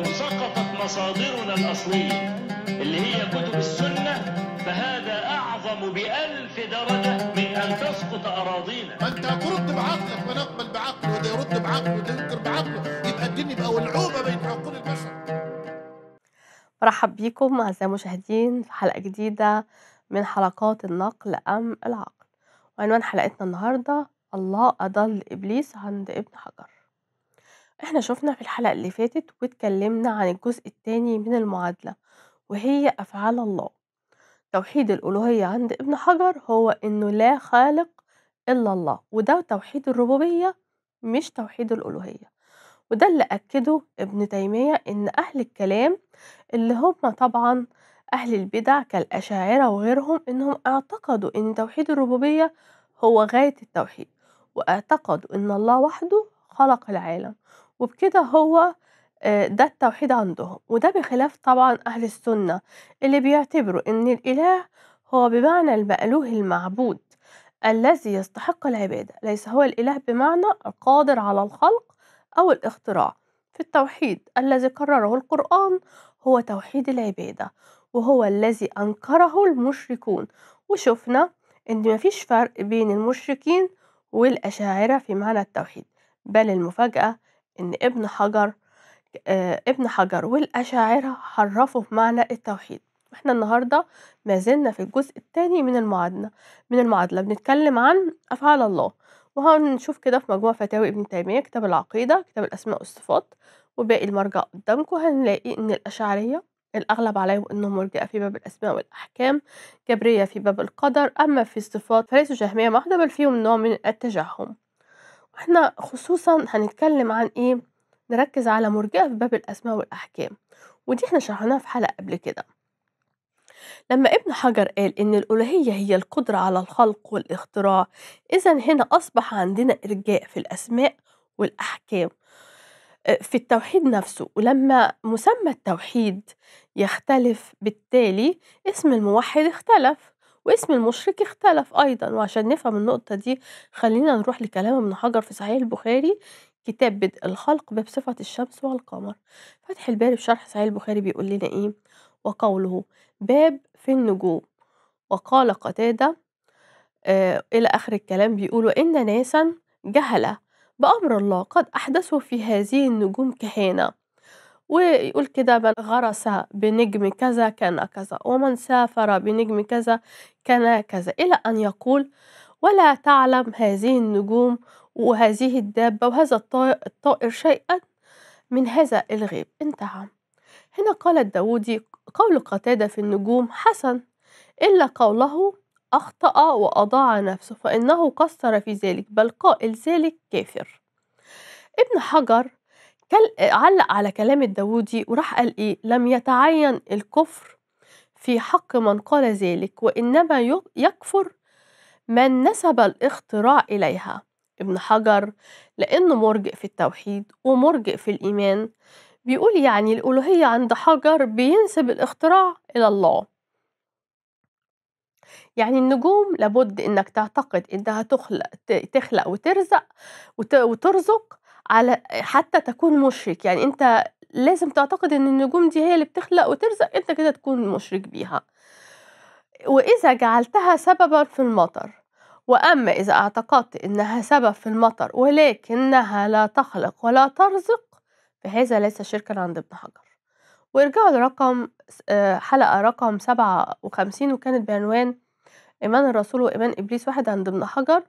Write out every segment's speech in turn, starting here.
لو سقطت مصادرنا الأصلية اللي هي كتب السنة فهذا أعظم بألف درجة من أن تسقط أراضينا ما أنت هترد بعقلك ونقبل بعقله وده يرد بعقله وده ينكر بعقله يبقى الدين يبقى ولعوبة بين عقول البشر مرحب بيكم أعزائي المشاهدين في حلقة جديدة من حلقات النقل أم العقل وعنوان حلقتنا النهاردة الله أضل إبليس عند ابن حجر إحنا شوفنا في الحلقة اللي فاتت واتكلمنا عن الجزء التاني من المعادلة وهي أفعال الله توحيد الألوهية عند ابن حجر هو إنه لا خالق إلا الله وده توحيد الربوبية مش توحيد الألوهية وده اللي أكده ابن تيمية إن أهل الكلام اللي هم طبعا أهل البدع كالأشاعرة وغيرهم إنهم اعتقدوا إن توحيد الربوبية هو غاية التوحيد واعتقدوا إن الله وحده خلق العالم وبكده هو آه، ده التوحيد عندهم وده بخلاف طبعا أهل السنة اللي بيعتبروا أن الإله هو بمعنى المألوه المعبود الذي يستحق العبادة ليس هو الإله بمعنى القادر على الخلق أو الاختراع في التوحيد الذي قرره القرآن هو توحيد العبادة وهو الذي أنكره المشركون وشفنا أن مفيش فرق بين المشركين والأشاعرة في معنى التوحيد بل المفاجأة إن ابن حجر ابن حجر والأشاعرة حرفوا معنى التوحيد واحنا النهاردة ما زلنا في الجزء الثاني من المعادلة من المعادلة بنتكلم عن أفعال الله وهنشوف كده في مجموع فتاوي ابن تيمية كتاب العقيدة كتاب الأسماء والصفات وباقي المرجع قدامكم هنلاقي إن الأشعرية الأغلب عليهم أنهم مرجئة في باب الأسماء والأحكام جبرية في باب القدر أما في الصفات فليسوا جهمية محضة بل فيهم نوع من التجهم واحنا خصوصا هنتكلم عن ايه نركز على مرجئة في باب الأسماء والأحكام ودي احنا شرحناها في حلقة قبل كده لما ابن حجر قال إن الألوهية هي القدرة على الخلق والاختراع إذا هنا أصبح عندنا إرجاء في الأسماء والأحكام آه، في التوحيد نفسه ولما مسمى التوحيد يختلف بالتالي اسم الموحد اختلف واسم المشرك اختلف أيضًا، وعشان نفهم النقطة دي خلّينا نروح لكلام ابن حجر في صحيح البخاري كتاب بدء الخلق باب صفة الشمس والقمر، فتح الباري في شرح صحيح البخاري بيقول لنا إيه: "وقوله باب في النجوم"، وقال قتادة آه إلى آخر الكلام بيقول: "وإن ناسًا جهلة بأمر الله قد أحدثوا في هذه النجوم كهانة". ويقول كده من غرس بنجم كذا كان كذا ومن سافر بنجم كذا كان كذا إلى أن يقول ولا تعلم هذه النجوم وهذه الدابة وهذا الطائر شيئا من هذا الغيب انتهى هنا قال الداودي قول قتادة في النجوم حسن إلا قوله أخطأ وأضاع نفسه فإنه قصر في ذلك بل قائل ذلك كافر ابن حجر علق على كلام الداوودي وراح قال إيه لم يتعين الكفر في حق من قال ذلك وإنما يكفر من نسب الاختراع إليها ابن حجر لأنه مرجئ في التوحيد ومرجئ في الإيمان بيقول يعني الألوهية عند حجر بينسب الاختراع إلى الله يعني النجوم لابد إنك تعتقد إنها تخلق تخلق وترزق وترزق على حتى تكون مشرك يعني انت لازم تعتقد ان النجوم دي هي اللي بتخلق وترزق انت كده تكون مشرك بيها واذا جعلتها سببا في المطر واما اذا اعتقدت انها سبب في المطر ولكنها لا تخلق ولا ترزق فهذا ليس شركا عند ابن حجر وارجعوا لرقم آه، حلقة رقم سبعة وخمسين وكانت بعنوان إيمان الرسول وإيمان إبليس واحد عند ابن حجر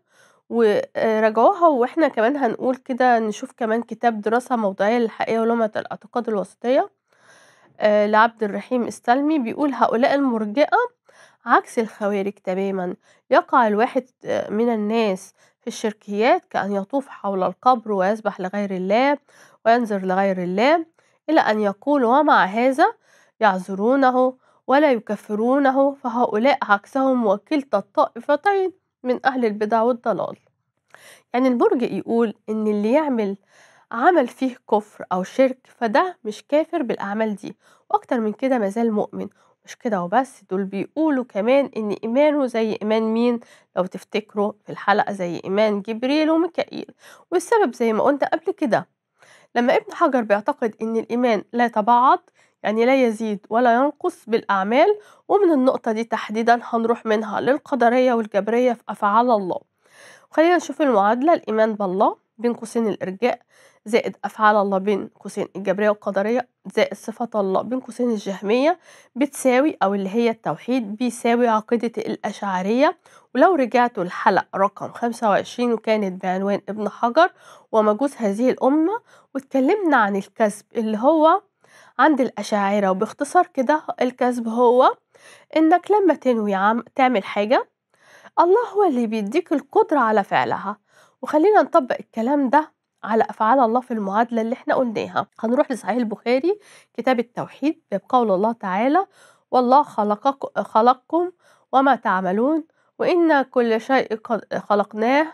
ورجعوها واحنا كمان هنقول كده نشوف كمان كتاب دراسة موضوعية للحقيقة ولمعة الأعتقاد الوسطية آه، لعبد الرحيم السلمي بيقول هؤلاء المرجئة عكس الخوارج تماما يقع الواحد آه، من الناس في الشركيات كأن يطوف حول القبر ويسبح لغير الله وينذر لغير الله إلى أن يقول ومع هذا يعذرونه ولا يكفرونه فهؤلاء عكسهم وكلتا الطائفتين من أهل البدع والضلال يعني البرج يقول إن اللي يعمل عمل فيه كفر أو شرك فده مش كافر بالأعمال دي وأكتر من كده مازال مؤمن مش كده وبس دول بيقولوا كمان إن إيمانه زي إيمان مين لو تفتكروا في الحلقة زي إيمان جبريل وميكائيل والسبب زي ما قلت قبل كده لما ابن حجر بيعتقد إن الإيمان لا يتبعض يعني لا يزيد ولا ينقص بالأعمال ومن النقطة دي تحديدا هنروح منها للقدرية والجبرية في أفعال الله خلينا نشوف المعادلة الإيمان بالله بين قوسين الإرجاء زائد أفعال الله بين قوسين الجبرية والقدرية زائد صفات الله بين قوسين الجهمية بتساوي أو اللي هي التوحيد بيساوي عقيدة الأشعرية ولو رجعت الحلقة رقم 25 وكانت بعنوان ابن حجر ومجوس هذه الأمة واتكلمنا عن الكسب اللي هو عند الأشاعرة وباختصار كده الكسب هو إنك لما تنوي عم تعمل حاجة الله هو اللي بيديك القدرة على فعلها وخلينا نطبق الكلام ده على أفعال الله في المعادلة اللي احنا قلناها هنروح لصحيح البخاري كتاب التوحيد بقول قول الله تعالى والله خلقك خلقكم وما تعملون وإن كل شيء خلقناه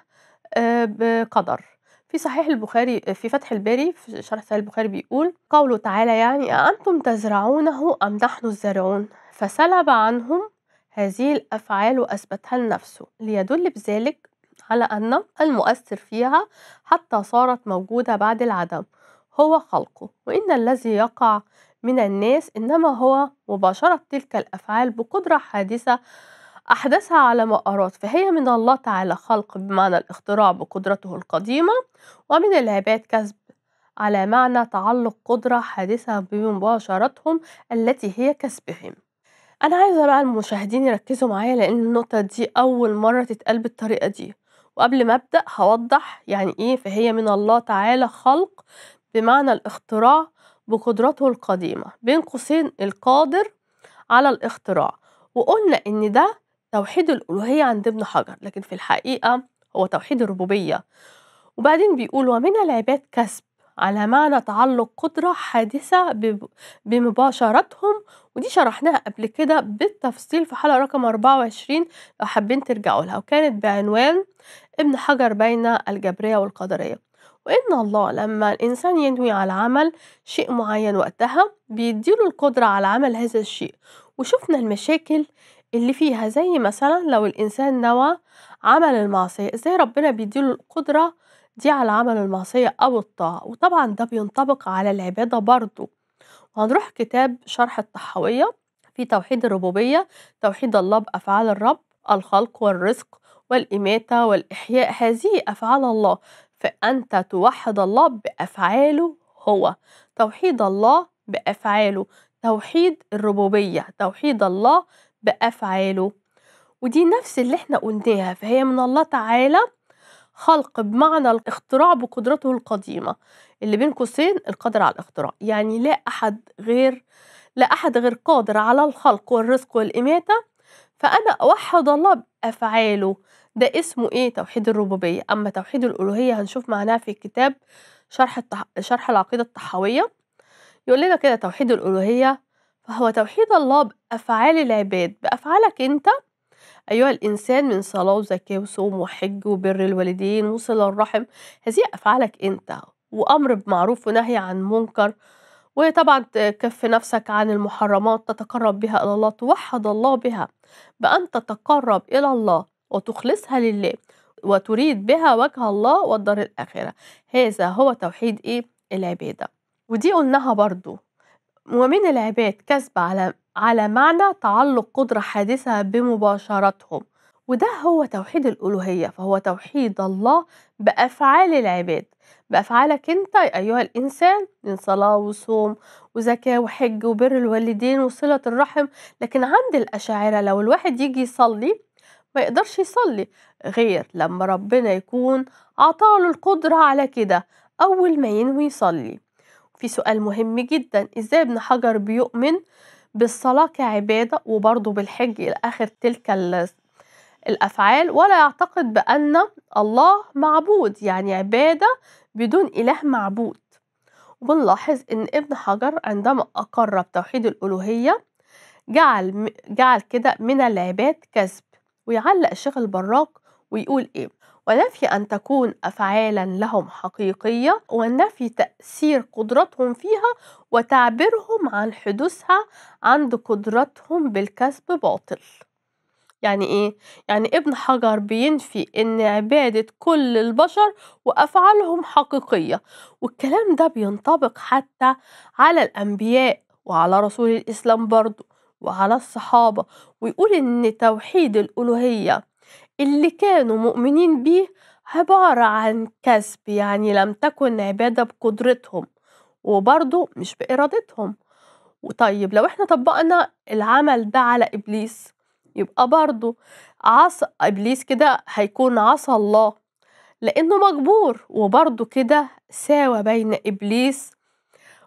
آه، بقدر في صحيح البخاري في فتح الباري في شرح صحيح البخاري بيقول قوله تعالى يعني أنتم تزرعونه أم نحن الزارعون فسلب عنهم هذه الأفعال وأثبتها لنفسه ليدل بذلك على أن المؤثر فيها حتى صارت موجودة بعد العدم هو خلقه وإن الذي يقع من الناس إنما هو مباشرة تلك الأفعال بقدرة حادثة أحدثها على ما أراد فهي من الله تعالى خلق بمعنى الاختراع بقدرته القديمة ومن العباد كسب على معنى تعلق قدرة حادثة بمباشرتهم التي هي كسبهم أنا عايزة بقى المشاهدين يركزوا معايا لأن النقطة دي أول مرة تتقال بالطريقة دي وقبل ما أبدأ هوضح يعني إيه فهي من الله تعالى خلق بمعنى الاختراع بقدرته القديمة بين قوسين القادر على الاختراع وقلنا إن ده توحيد الألوهية عند ابن حجر لكن في الحقيقة هو توحيد الربوبية وبعدين بيقول ومن العباد كسب على معنى تعلق قدرة حادثة بمباشرتهم ودي شرحناها قبل كده بالتفصيل في حلقة رقم 24 لو حابين ترجعوا لها وكانت بعنوان ابن حجر بين الجبرية والقدرية وإن الله لما الإنسان ينوي على عمل شيء معين وقتها بيديله القدرة على عمل هذا الشيء وشفنا المشاكل اللي فيها زي مثلا لو الإنسان نوى عمل المعصية إزاي ربنا بيديله القدرة دي على عمل المعصية أو الطاعة وطبعا ده بينطبق على العبادة برضو وهنروح كتاب شرح الطحاوية في توحيد الربوبية توحيد الله بأفعال الرب الخلق والرزق والإماتة والإحياء هذه أفعال الله فأنت توحد الله بأفعاله هو توحيد الله بأفعاله توحيد الربوبية توحيد الله بأفعاله ودي نفس اللي احنا قلناها فهي من الله تعالى خلق بمعنى الاختراع بقدرته القديمة اللي بين قوسين القدر على الاختراع يعني لا أحد غير لا أحد غير قادر على الخلق والرزق والإماتة فأنا أوحد الله بأفعاله ده اسمه إيه توحيد الربوبية أما توحيد الألوهية هنشوف معناها في كتاب شرح التح... شرح العقيدة الطحاوية يقول لنا كده توحيد الألوهية فهو توحيد الله بأفعال العباد بأفعالك أنت أيها الإنسان من صلاة وزكاة وصوم وحج وبر الوالدين وصل الرحم هذه أفعالك أنت وأمر بمعروف ونهي عن منكر وطبعا تكف نفسك عن المحرمات تتقرب بها إلى الله توحد الله بها بأن تتقرب إلى الله وتخلصها لله وتريد بها وجه الله والدار الآخرة هذا هو توحيد إيه؟ العبادة ودي قلناها برضو ومن العباد كسب على على معنى تعلق قدرة حادثة بمباشرتهم وده هو توحيد الألوهية فهو توحيد الله بأفعال العباد بأفعالك أنت أيها الإنسان من صلاة وصوم وزكاة وحج وبر الوالدين وصلة الرحم لكن عند الأشاعرة لو الواحد يجي يصلي ما يقدرش يصلي غير لما ربنا يكون أعطاله القدرة على كده أول ما ينوي يصلي في سؤال مهم جدا إزاي ابن حجر بيؤمن بالصلاة كعبادة وبرضه بالحج إلى آخر تلك الأفعال ولا يعتقد بأن الله معبود يعني عبادة بدون إله معبود وبنلاحظ إن ابن حجر عندما أقر بتوحيد الألوهية جعل جعل كده من العباد كذب ويعلق الشيخ البراق ويقول إيه ونفي أن تكون أفعالا لهم حقيقية ونفي تأثير قدرتهم فيها وتعبيرهم عن حدوثها عند قدرتهم بالكسب باطل يعني ايه يعني ابن حجر بينفي ان عباده كل البشر وافعالهم حقيقيه والكلام ده بينطبق حتى على الانبياء وعلى رسول الاسلام برضه وعلى الصحابه ويقول ان توحيد الالوهيه اللي كانوا مؤمنين بيه عبارة عن كسب يعني لم تكن عبادة بقدرتهم وبرضه مش بإرادتهم وطيب لو احنا طبقنا العمل ده على إبليس يبقى برضه عصى إبليس كده هيكون عصى الله لأنه مجبور وبرضه كده ساوى بين إبليس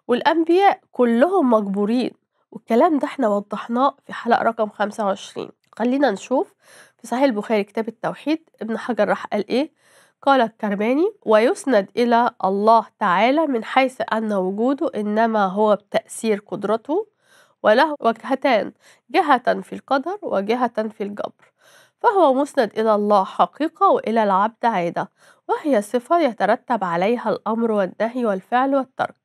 والأنبياء كلهم مجبورين والكلام ده احنا وضحناه في حلقة رقم 25 خلينا نشوف في صحيح البخاري كتاب التوحيد ابن حجر راح قال إيه قال الكرماني ويسند إلى الله تعالى من حيث أن وجوده إنما هو بتأثير قدرته وله وجهتان جهة في القدر وجهة في الجبر فهو مسند إلى الله حقيقة وإلى العبد عادة وهي صفة يترتب عليها الأمر والنهي والفعل والترك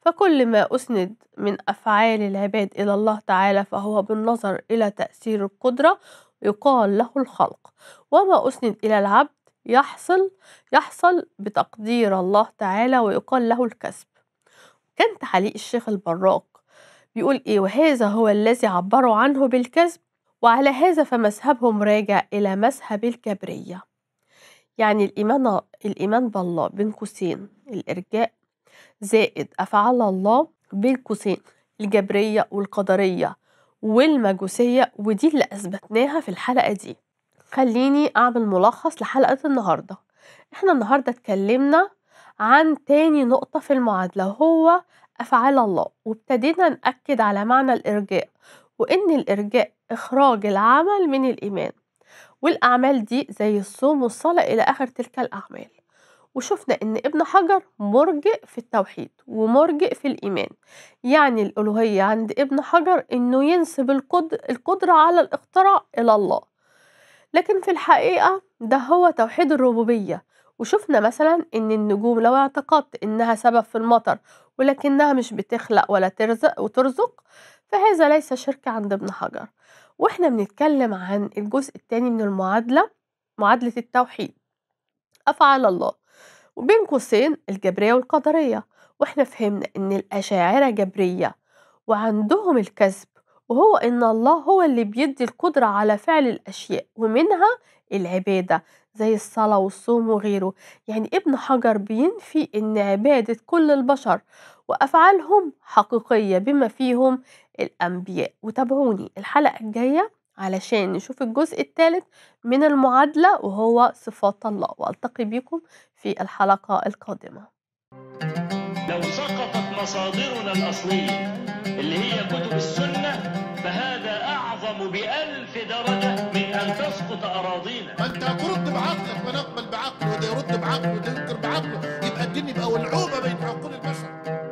فكل ما أسند من أفعال العباد إلى الله تعالى فهو بالنظر إلى تأثير القدرة يقال له الخلق وما أسند إلى العبد يحصل يحصل بتقدير الله تعالى ويقال له الكسب كان تعليق الشيخ البراق بيقول إيه وهذا هو الذي عبروا عنه بالكسب وعلى هذا فمذهبهم راجع إلى مذهب الكبرية يعني الإيمان الإيمان بالله بين قوسين الإرجاء زائد أفعال الله بين قوسين الجبرية والقدرية والمجوسية ودي اللي أثبتناها في الحلقة دي خليني أعمل ملخص لحلقة النهاردة احنا النهاردة اتكلمنا عن تاني نقطة في المعادلة هو أفعال الله وابتدينا نأكد على معنى الإرجاء وإن الإرجاء إخراج العمل من الإيمان والأعمال دي زي الصوم والصلاة إلى آخر تلك الأعمال وشفنا إن ابن حجر مرجئ في التوحيد ومرجئ في الإيمان يعني الألوهية عند ابن حجر إنه ينسب القدرة على الاختراع إلى الله لكن في الحقيقة ده هو توحيد الربوبية وشفنا مثلا ان النجوم لو اعتقدت انها سبب في المطر ولكنها مش بتخلق ولا ترزق وترزق فهذا ليس شرك عند ابن حجر واحنا بنتكلم عن الجزء الثاني من المعادلة معادلة التوحيد أفعال الله وبين قوسين الجبرية والقدرية وإحنا فهمنا إن الأشاعرة جبرية وعندهم الكذب وهو إن الله هو اللي بيدي القدرة على فعل الأشياء ومنها العبادة زي الصلاة والصوم وغيره يعني ابن حجر بينفي إن عبادة كل البشر وأفعالهم حقيقية بما فيهم الأنبياء وتابعوني الحلقة الجاية علشان نشوف الجزء الثالث من المعادلة وهو صفات الله وألتقي بكم في الحلقة القادمة لو سقطت مصادرنا الأصلية اللي هي كتب السنة فهذا أعظم بألف درجة من أن تسقط أراضينا ما أنت ترد بعقلك ونقبل بعقله وده يرد بعقله وده ينكر بعقله يبقى الدين يبقى ولعوبة بين عقول البشر